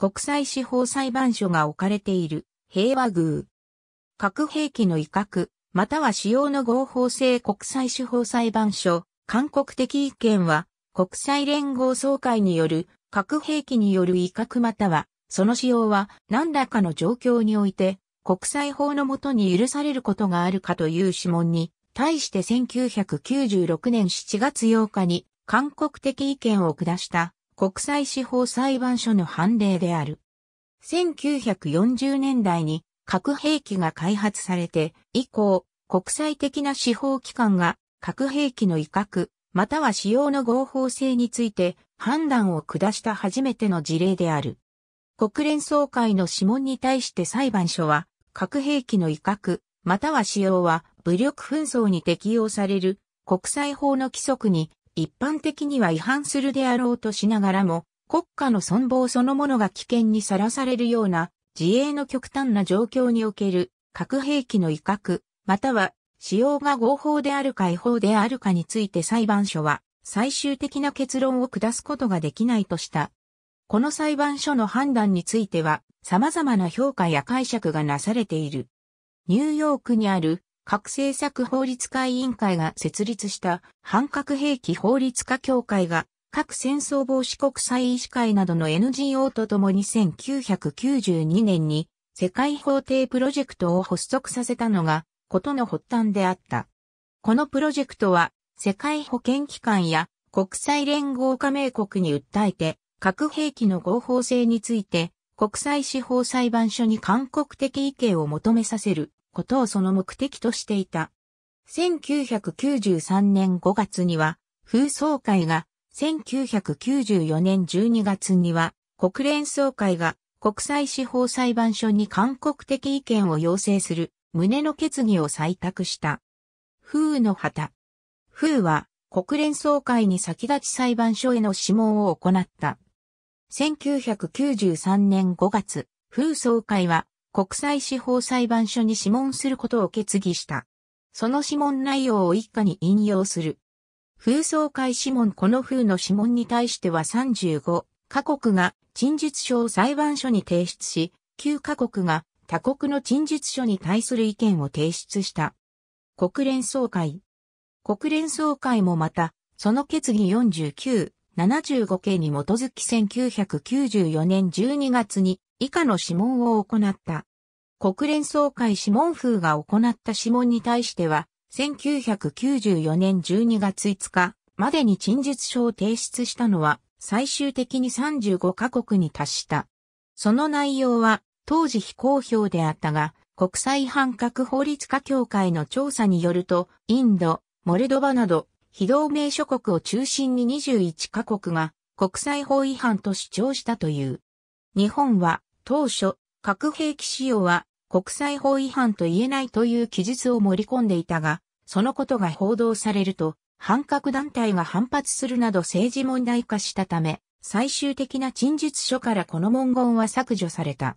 国際司法裁判所が置かれている平和宮。核兵器の威嚇、または使用の合法性国際司法裁判所、韓国的意見は、国際連合総会による核兵器による威嚇または、その使用は何らかの状況において、国際法のもとに許されることがあるかという諮問に、対して1996年7月8日に韓国的意見を下した国際司法裁判所の判例である。1940年代に核兵器が開発されて以降、国際的な司法機関が核兵器の威嚇、または使用の合法性について判断を下した初めての事例である。国連総会の諮問に対して裁判所は、核兵器の威嚇、または使用は武力紛争に適用される国際法の規則に一般的には違反するであろうとしながらも、国家の存亡そのものが危険にさらされるような自衛の極端な状況における核兵器の威嚇、または使用が合法であるか違法であるかについて裁判所は最終的な結論を下すことができないとした。この裁判所の判断については様々な評価や解釈がなされている。ニューヨークにある核政策法律会委員会が設立した反核兵器法律家協会が各戦争防止国際医師会などの NGO とともに1992年に世界法廷プロジェクトを発足させたのがことの発端であった。このプロジェクトは世界保健機関や国際連合加盟国に訴えて核兵器の合法性について国際司法裁判所に勧告的意見を求めさせることをその目的としていた。1993年5月には、風総会が、1994年12月には、国連総会が国際司法裁判所に韓国的意見を要請する旨の決議を採択した。風の旗。風は国連総会に先立ち裁判所への諮問を行った。1993年5月、風総会は国際司法裁判所に諮問することを決議した。その諮問内容を一家に引用する。風総会諮問この風の諮問に対しては35カ国が陳述書を裁判所に提出し、9カ国が他国の陳述書に対する意見を提出した。国連総会。国連総会もまた、その決議49、75件に基づき1994年12月に以下の諮問を行った。国連総会諮問風が行った諮問に対しては、1994年12月5日までに陳述書を提出したのは、最終的に35カ国に達した。その内容は、当時非公表であったが、国際反核法律家協会の調査によると、インド、モルドバなど、非同盟諸国を中心に21カ国が国際法違反と主張したという。日本は当初、核兵器使用は国際法違反と言えないという記述を盛り込んでいたが、そのことが報道されると、反核団体が反発するなど政治問題化したため、最終的な陳述書からこの文言は削除された。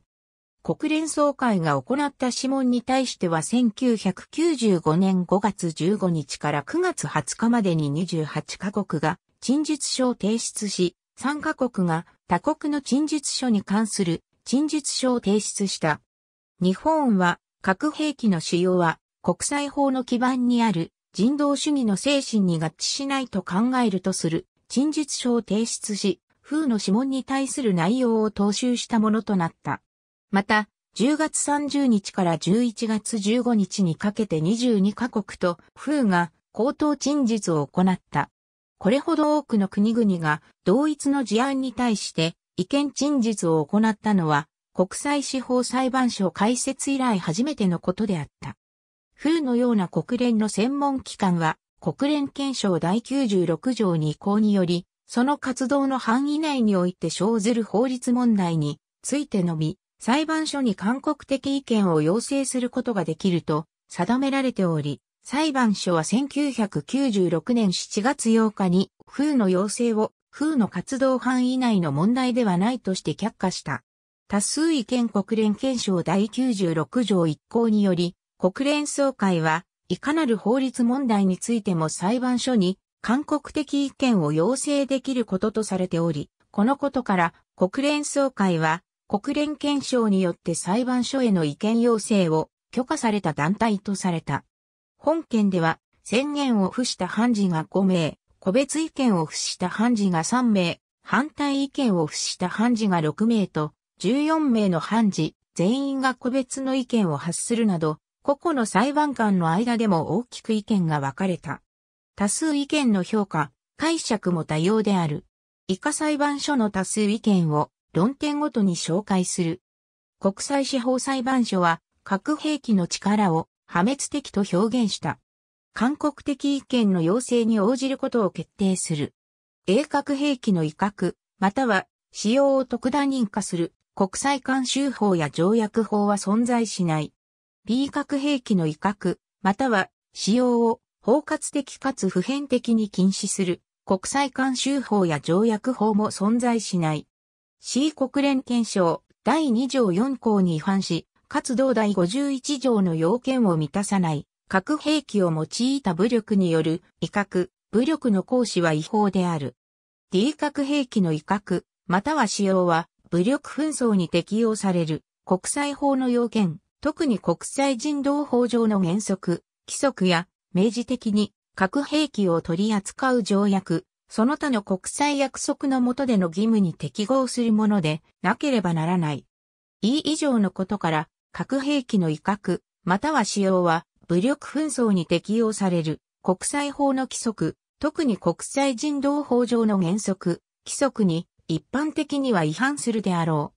国連総会が行った諮問に対しては1995年5月15日から9月20日までに28カ国が陳述書を提出し、3カ国が他国の陳述書に関する陳述書を提出した。日本は核兵器の使用は国際法の基盤にある人道主義の精神に合致しないと考えるとする陳述書を提出し、風の指紋に対する内容を踏襲したものとなった。また、10月30日から11月15日にかけて22カ国と風が口頭陳述を行った。これほど多くの国々が同一の事案に対して意見陳述を行ったのは、国際司法裁判所開設以来初めてのことであった。風のような国連の専門機関は、国連憲章第96条に移行により、その活動の範囲内において生ずる法律問題についてのみ、裁判所に勧告的意見を要請することができると定められており、裁判所は1996年7月8日に風の要請を風の活動範囲内の問題ではないとして却下した。多数意見国連憲章第96条1項により、国連総会は、いかなる法律問題についても裁判所に、勧告的意見を要請できることとされており、このことから国連総会は国連憲章によって裁判所への意見要請を許可された団体とされた。本件では宣言を付した判事が5名、個別意見を付した判事が3名、反対意見を付した判事が6名と、14名の判事、全員が個別の意見を発するなど、個々の裁判官の間でも大きく意見が分かれた。多数意見の評価、解釈も多様である。以下裁判所の多数意見を論点ごとに紹介する。国際司法裁判所は核兵器の力を破滅的と表現した。韓国的意見の要請に応じることを決定する。鋭角兵器の威嚇、または使用を特段認可する国際監修法や条約法は存在しない。B 核兵器の威嚇、または使用を包括的かつ普遍的に禁止する国際監修法や条約法も存在しない。C 国連憲章第2条4項に違反し、かつ同第51条の要件を満たさない核兵器を用いた武力による威嚇、武力の行使は違法である。D 核兵器の威嚇、または使用は武力紛争に適用される国際法の要件、特に国際人道法上の原則、規則や明示的に核兵器を取り扱う条約、その他の国際約束の下での義務に適合するものでなければならない。E 以上のことから核兵器の威嚇、または使用は武力紛争に適用される国際法の規則、特に国際人道法上の原則、規則に一般的には違反するであろ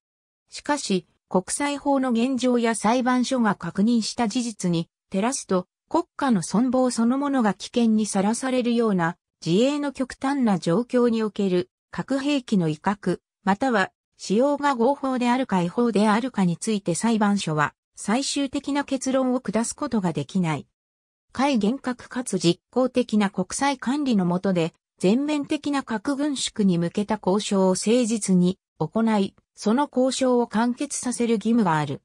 う。しかし、国際法の現状や裁判所が確認した事実に照らすと、国家の存亡そのものが危険にさらされるような自衛の極端な状況における核兵器の威嚇、または使用が合法であるか違法であるかについて裁判所は最終的な結論を下すことができない。海厳格かつ実効的な国際管理の下で、全面的な核軍縮に向けた交渉を誠実に行い、その交渉を完結させる義務がある。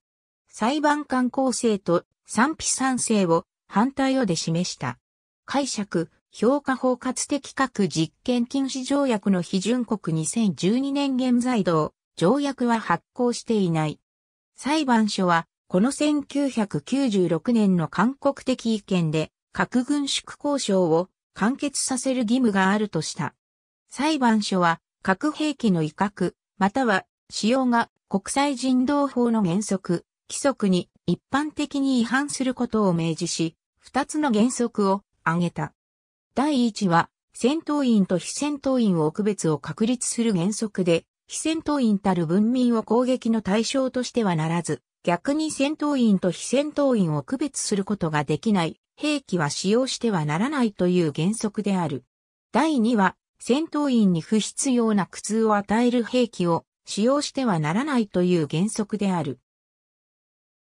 裁判官構成と賛否賛成を反対をで示した。解釈、評価包括的核実験禁止条約の批准国2012年現在同、条約は発行していない。裁判所はこの1996年の韓国的意見で核軍縮交渉を完結させる義務があるとした。裁判所は核兵器の威嚇、または使用が国際人道法の原則、規則に一般的に違反することを明示し、二つの原則を挙げた。第一は、戦闘員と非戦闘員を区別を確立する原則で、非戦闘員たる文民を攻撃の対象としてはならず、逆に戦闘員と非戦闘員を区別することができない兵器は使用してはならないという原則である。第2は、戦闘員に不必要な苦痛を与える兵器を使用してはならないという原則である。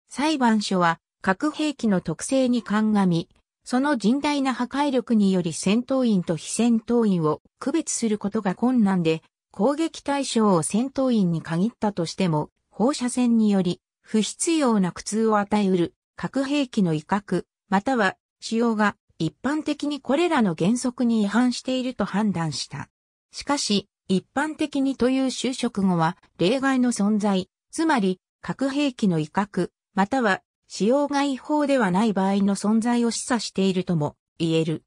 裁判所は、核兵器の特性に鑑み、その甚大な破壊力により戦闘員と非戦闘員を区別することが困難で、攻撃対象を戦闘員に限ったとしても、放射線により不必要な苦痛を与えうる核兵器の威嚇、または使用が一般的にこれらの原則に違反していると判断した。しかし、一般的にという就職後は例外の存在、つまり核兵器の威嚇、または使用が違法ではない場合の存在を示唆しているとも言える。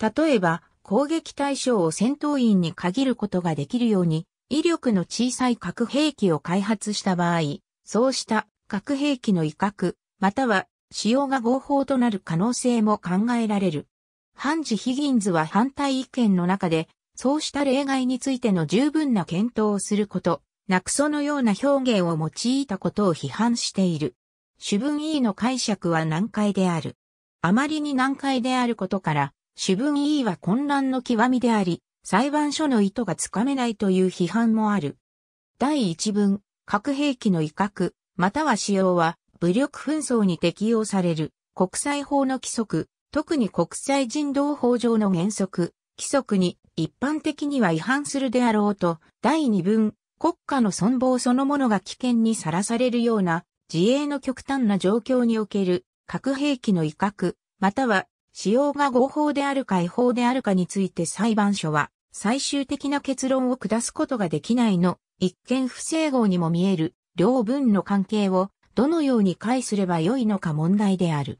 例えば、攻撃対象を戦闘員に限ることができるように、威力の小さい核兵器を開発した場合、そうした核兵器の威嚇、または使用が合法となる可能性も考えられる。ハンジ・ヒギンズは反対意見の中で、そうした例外についての十分な検討をすること、なくそのような表現を用いたことを批判している。主文 E の解釈は難解である。あまりに難解であることから、主文 E は混乱の極みであり、裁判所の意図がつかめないという批判もある。第1文、核兵器の威嚇、または使用は武力紛争に適用される国際法の規則、特に国際人道法上の原則、規則に一般的には違反するであろうと、第2文、国家の存亡そのものが危険にさらされるような自衛の極端な状況における核兵器の威嚇、または使用が合法であるか違法であるかについて裁判所は最終的な結論を下すことができないの一見不整合にも見える両文の関係をどのように解すればよいのか問題である。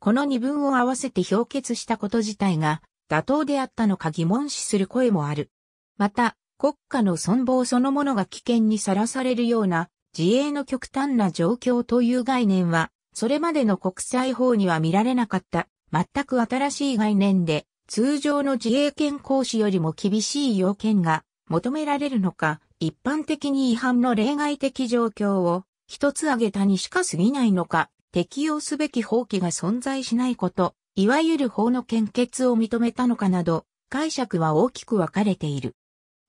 この二文を合わせて評決したこと自体が妥当であったのか疑問視する声もある。また、国家の存亡そのものが危険にさらされるような自衛の極端な状況という概念は、それまでの国際法には見られなかった、全く新しい概念で、通常の自衛権行使よりも厳しい要件が求められるのか、一般的に違反の例外的状況を一つ挙げたにしか過ぎないのか、適用すべき法規が存在しないこと、いわゆる法の献血を認めたのかなど、解釈は大きく分かれている。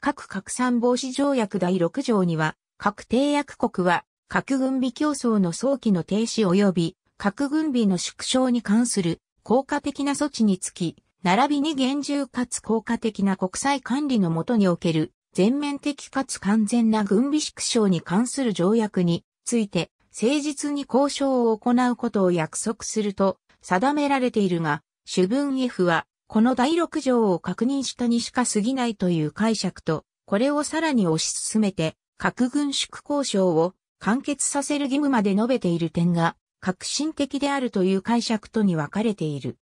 各拡散防止条約第6条には、各締約国は、核軍備競争の早期の停止及び、核軍備の縮小に関する効果的な措置につき、並びに厳重かつ効果的な国際管理のもとにおける全面的かつ完全な軍備縮小に関する条約について、誠実に交渉を行うことを約束すると定められているが、主文 F は、この第6条を確認したにしか過ぎないという解釈と、これをさらに推し進めて、核軍縮交渉を完結させる義務まで述べている点が、革新的であるという解釈とに分かれている。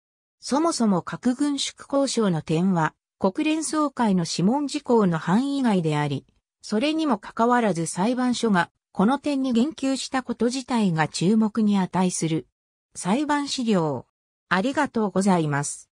そもそも核軍縮交渉の点は、国連総会の諮問事項の範囲外であり、それにもかかわらず裁判所がこの点に言及したこと自体が注目に値する。裁判資料。ありがとうございます。